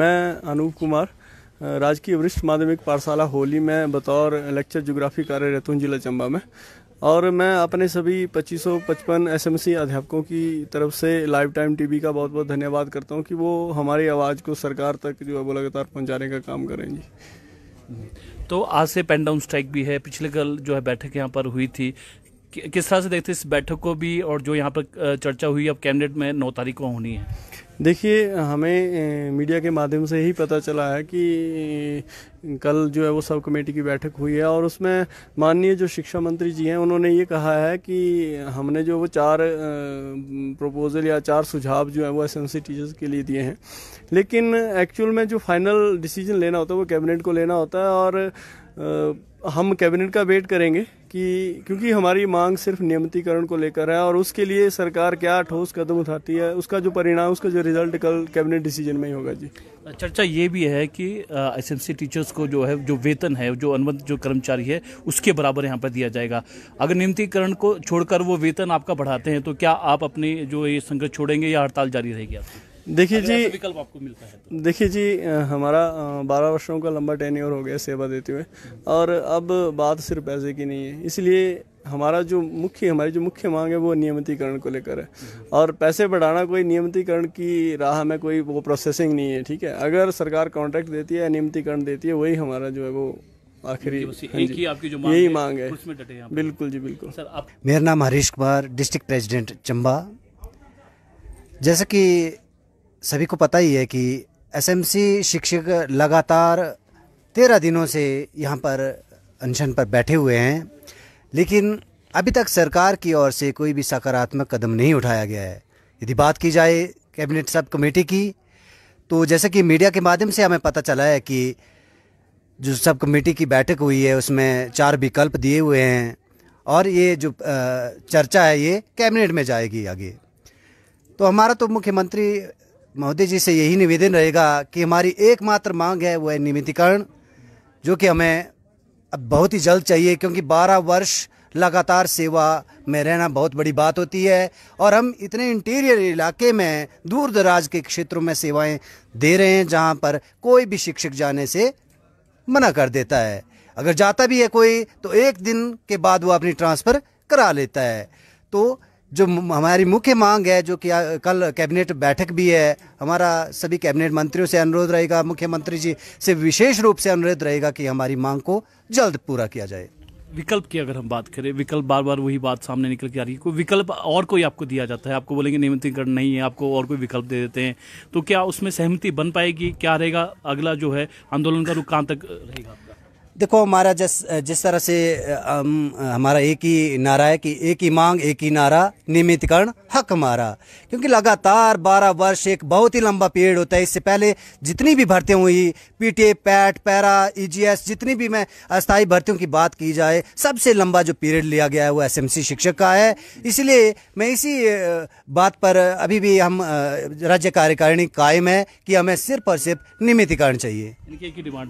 मैं अनूप कुमार राजकीय वरिष्ठ माध्यमिक पाठशाला होली में बतौर लेक्चर जोग्राफी रहता हूँ जिला चंबा में और मैं अपने सभी 2555 एसएमसी अध्यापकों की तरफ से लाइव टाइम टीवी का बहुत बहुत धन्यवाद करता हूँ कि वो हमारी आवाज़ को सरकार तक जो है वो लगातार पहुँचाने का काम करेंगी तो आज से पेंडाउन स्ट्राइक भी है पिछले कल जो है बैठक यहाँ पर हुई थी कि, किस तरह से देखते हैं इस बैठक को भी और जो यहाँ पर चर्चा हुई अब कैबिनेट में नौ तारीख को होनी है देखिए हमें मीडिया के माध्यम से ही पता चला है कि कल जो है वो सब कमेटी की बैठक हुई है और उसमें माननीय जो शिक्षा मंत्री जी हैं उन्होंने ये कहा है कि हमने जो वो चार प्रपोजल या चार सुझाव जो है वो एस टीचर्स के लिए दिए हैं लेकिन एक्चुअल में जो फाइनल डिसीजन लेना होता है वो कैबिनेट को लेना होता है और हम कैबिनेट का वेट करेंगे कि क्योंकि हमारी मांग सिर्फ नियमितीकरण को लेकर है और उसके लिए सरकार क्या ठोस कदम उठाती है उसका जो परिणाम उसका जो रिजल्ट कल कैबिनेट डिसीजन में ही होगा जी चर्चा ये भी है कि एसएमसी टीचर्स को जो है जो वेतन है जो अनुबंध जो कर्मचारी है उसके बराबर यहाँ पर दिया जाएगा अगर नियमितीकरण को छोड़कर वो वेतन आपका बढ़ाते हैं तो क्या आप अपनी जो ये संघर्ष छोड़ेंगे या हड़ताल जारी रहेगी आपकी देखिए जी विकल्प आपको मिलता है तो। देखिए जी हमारा बारह वर्षों का लंबा टेन हो गया सेवा देते हुए और अब बात सिर्फ पैसे की नहीं है इसलिए हमारा जो मुख्य हमारी जो मुख्य मांग है वो नियमितीकरण को लेकर है और पैसे बढ़ाना कोई नियमितीकरण की राह में कोई वो प्रोसेसिंग नहीं है ठीक है अगर सरकार कॉन्ट्रैक्ट देती है नियमितीकरण देती है वही हमारा जो है वो आखिरी हाँ यही मांग है बिल्कुल जी बिल्कुल सर आप मेरा नाम हरीश कुमार डिस्ट्रिक्ट प्रेजिडेंट चंबा जैसा कि सभी को पता ही है कि एसएमसी शिक्षक लगातार तेरह दिनों से यहाँ पर अनशन पर बैठे हुए हैं लेकिन अभी तक सरकार की ओर से कोई भी सकारात्मक कदम नहीं उठाया गया है यदि बात की जाए कैबिनेट सब कमेटी की तो जैसे कि मीडिया के माध्यम से हमें पता चला है कि जो सब कमेटी की बैठक हुई है उसमें चार विकल्प दिए हुए हैं और ये जो चर्चा है ये कैबिनेट में जाएगी आगे तो हमारा तो मुख्यमंत्री महोदय जी से यही निवेदन रहेगा कि हमारी एकमात्र मांग है वो है नियमितीकरण जो कि हमें अब बहुत ही जल्द चाहिए क्योंकि 12 वर्ष लगातार सेवा में रहना बहुत बड़ी बात होती है और हम इतने इंटीरियर इलाके में दूर दराज के क्षेत्रों में सेवाएं दे रहे हैं जहां पर कोई भी शिक्षक जाने से मना कर देता है अगर जाता भी है कोई तो एक दिन के बाद वो अपनी ट्रांसफ़र करा लेता है तो जो हमारी मुख्य मांग है जो कि कल कैबिनेट बैठक भी है हमारा सभी कैबिनेट मंत्रियों से अनुरोध रहेगा मुख्यमंत्री जी से विशेष रूप से अनुरोध रहेगा कि हमारी मांग को जल्द पूरा किया जाए विकल्प की अगर हम बात करें विकल्प बार बार वही बात सामने निकल के आ रही है कोई विकल्प और कोई आपको दिया जाता है आपको बोलेंगे नियमितीकरण नहीं है आपको और कोई विकल्प दे देते हैं तो क्या उसमें सहमति बन पाएगी क्या रहेगा अगला जो है आंदोलन का रुख कहाँ तक रहेगा आपका देखो हमारा जिस जिस तरह से हम हमारा एक ही नारा है कि एक ही मांग एक ही नारा नियमितकरण हक हमारा क्योंकि लगातार बारह वर्ष एक बहुत ही लंबा पीरियड होता है इससे पहले जितनी भी भर्तियाँ हुई PTA PAT para EGS e जितनी भी मैं अस्थायी भर्तियों की बात की जाए सबसे लंबा जो पीरियड लिया गया है वो एसएमसी शिक्षक का है इसलिए मैं इसी बात पर अभी भी हम राज्य कार्यकारिणी कायम है कि हमें सिर्फ और सिर्फ नियमितकरण चाहिए